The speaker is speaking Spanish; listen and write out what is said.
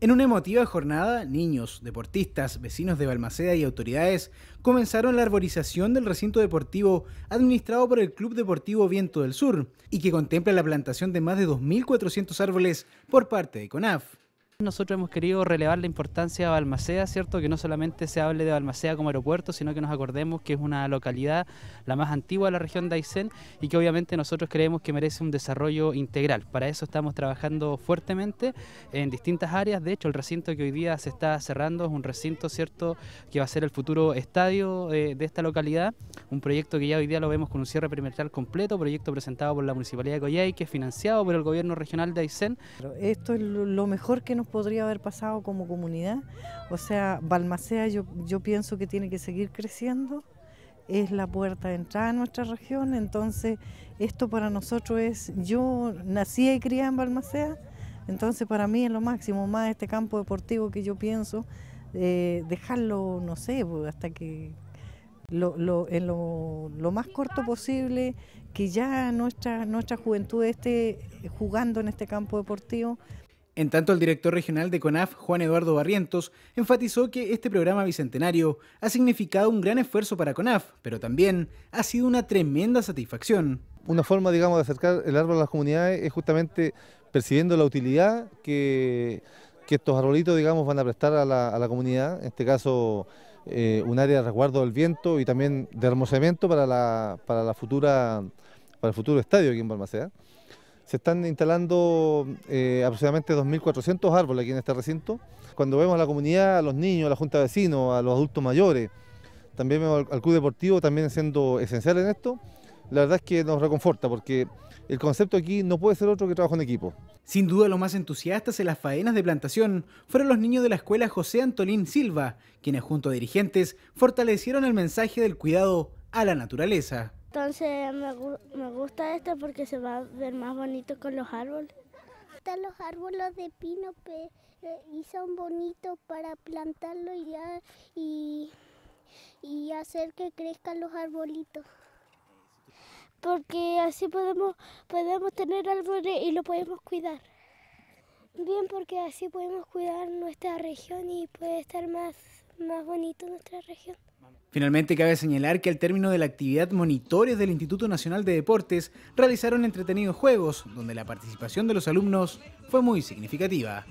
En una emotiva jornada, niños, deportistas, vecinos de Balmaceda y autoridades comenzaron la arborización del recinto deportivo administrado por el Club Deportivo Viento del Sur y que contempla la plantación de más de 2.400 árboles por parte de CONAF. Nosotros hemos querido relevar la importancia de Balmaceda, ¿cierto? Que no solamente se hable de Balmacea como aeropuerto, sino que nos acordemos que es una localidad la más antigua de la región de Aysén y que obviamente nosotros creemos que merece un desarrollo integral. Para eso estamos trabajando fuertemente en distintas áreas. De hecho, el recinto que hoy día se está cerrando es un recinto, ¿cierto?, que va a ser el futuro estadio eh, de, esta localidad. Un proyecto que ya hoy día lo vemos con un cierre perimetral completo, proyecto presentado por la Municipalidad de que es financiado por el Gobierno Regional de Aysén. Esto es lo mejor que nos podría haber pasado como comunidad. O sea, Balmacea yo, yo pienso que tiene que seguir creciendo, es la puerta de entrada a nuestra región, entonces esto para nosotros es, yo nací y crié en Balmacea, entonces para mí es lo máximo, más este campo deportivo que yo pienso, eh, dejarlo, no sé, pues, hasta que lo, en lo, más corto posible, que ya nuestra, nuestra juventud esté jugando en este campo deportivo. En tanto, el director regional de CONAF, Juan Eduardo Barrientos, enfatizó que este programa bicentenario ha significado un gran esfuerzo para CONAF, pero también ha sido una tremenda satisfacción. Una forma, digamos, de acercar el árbol a las comunidades es justamente percibiendo la utilidad que, estos arbolitos, digamos, van a prestar a la, comunidad, en este caso eh, un área de resguardo del viento y también de hermosamiento para, la, para, la futura, para el futuro estadio aquí en Balmaceda se están instalando eh, aproximadamente 2.400 árboles aquí en este recinto. Cuando vemos a la comunidad, a los niños, a la junta de vecinos, a los adultos mayores, también vemos al, club deportivo también siendo esencial en esto, la verdad es que nos reconforta porque el concepto aquí no puede ser otro que trabajo en equipo. Sin duda los más entusiastas en las faenas de plantación fueron los niños de la escuela José Antolín Silva, quienes junto a dirigentes fortalecieron el mensaje del cuidado a la naturaleza. Entonces me, gusta esto porque se va a ver más bonito con los árboles. Están los árboles de pino eh, y son bonitos para plantarlo y, y, hacer que crezcan los arbolitos. Porque así podemos, podemos tener árboles y lo podemos cuidar. Bien, porque así podemos cuidar nuestra región y puede estar más, más bonito nuestra región. Finalmente, cabe señalar que al término de la actividad, monitores del Instituto Nacional de Deportes realizaron entretenidos juegos, donde la participación de los alumnos fue muy significativa.